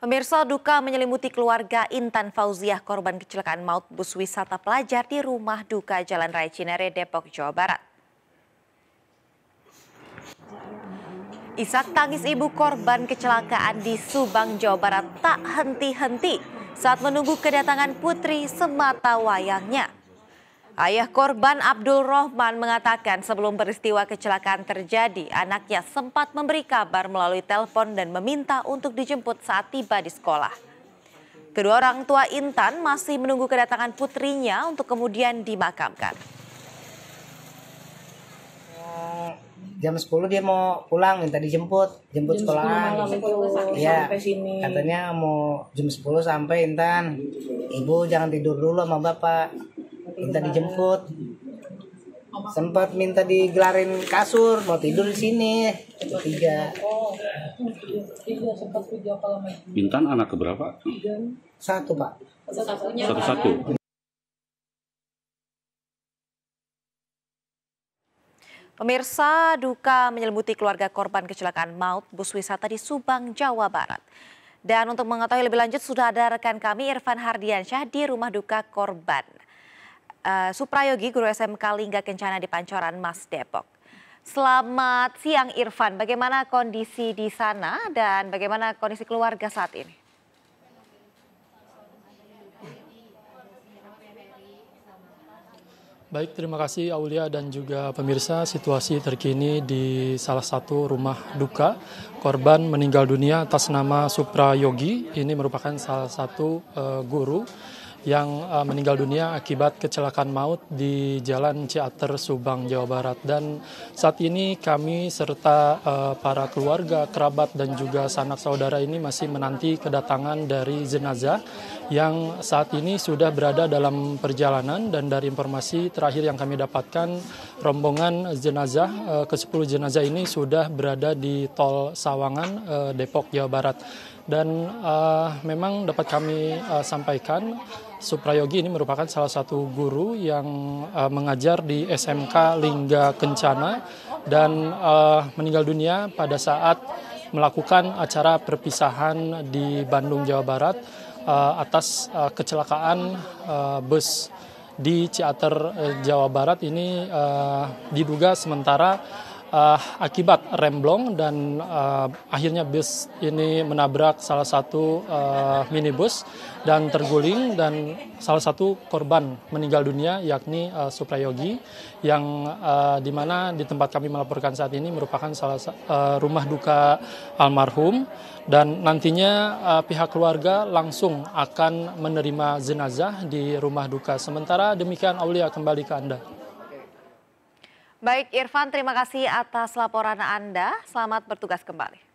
Pemirsa duka menyelimuti keluarga Intan Fauziah korban kecelakaan maut bus wisata pelajar di rumah duka Jalan Raya Cinere, Depok, Jawa Barat. Isak tangis ibu korban kecelakaan di Subang, Jawa Barat tak henti-henti saat menunggu kedatangan putri semata wayangnya. Ayah korban Abdul Rohman mengatakan sebelum peristiwa kecelakaan terjadi, anaknya sempat memberi kabar melalui telepon dan meminta untuk dijemput saat tiba di sekolah. Kedua orang tua Intan masih menunggu kedatangan putrinya untuk kemudian dimakamkan. Eh, jam 10 dia mau pulang minta dijemput, jemput jam sekolahan. Iya. Katanya mau jam 10 sampai Intan. Ibu jangan tidur dulu sama Bapak minta dijemput sempat minta digelarin kasur mau tidur di sini tiga Intan anak keberapa satu pak satu satu Pemirsa, duka menyelimuti keluarga korban kecelakaan maut bus wisata di Subang, Jawa Barat. Dan untuk mengetahui lebih lanjut, sudah ada rekan kami Irfan Hardiansyah di rumah duka korban. Eh, Suprayogi, Guru SMK Lingga Kencana di Pancoran, Mas Depok. Selamat siang Irfan, bagaimana kondisi di sana dan bagaimana kondisi keluarga saat ini? Baik, terima kasih Aulia dan juga pemirsa. Situasi terkini di salah satu rumah duka. Korban meninggal dunia atas nama Supra Yogi. Ini merupakan salah satu uh, guru yang uh, meninggal dunia akibat kecelakaan maut di Jalan Ciater Subang Jawa Barat dan saat ini kami serta uh, para keluarga, kerabat dan juga sanak saudara ini masih menanti kedatangan dari jenazah yang saat ini sudah berada dalam perjalanan dan dari informasi terakhir yang kami dapatkan rombongan jenazah uh, eh, ke-10 jenazah ini sudah berada di tol Sawangan uh, Depok Jawa Barat dan uh, memang dapat kami uh, sampaikan Suprayogi ini merupakan salah satu guru yang uh, mengajar di SMK Lingga Kencana dan uh, meninggal dunia pada saat melakukan acara perpisahan di Bandung, Jawa Barat uh, atas uh, kecelakaan uh, bus di Ciater, Jawa Barat ini uh, diduga sementara uh, akibat remblong dan uh, akhirnya bus ini menabrak salah satu uh, minibus dan terguling dan salah satu korban meninggal dunia yakni uh, Suprayogi yang uh, di mana di tempat kami melaporkan saat ini merupakan salah uh, rumah duka almarhum dan nantinya uh, pihak keluarga langsung akan menerima jenazah di rumah duka sementara demikian Aulia kembali ke Anda Baik Irfan, terima kasih atas laporan Anda. Selamat bertugas kembali.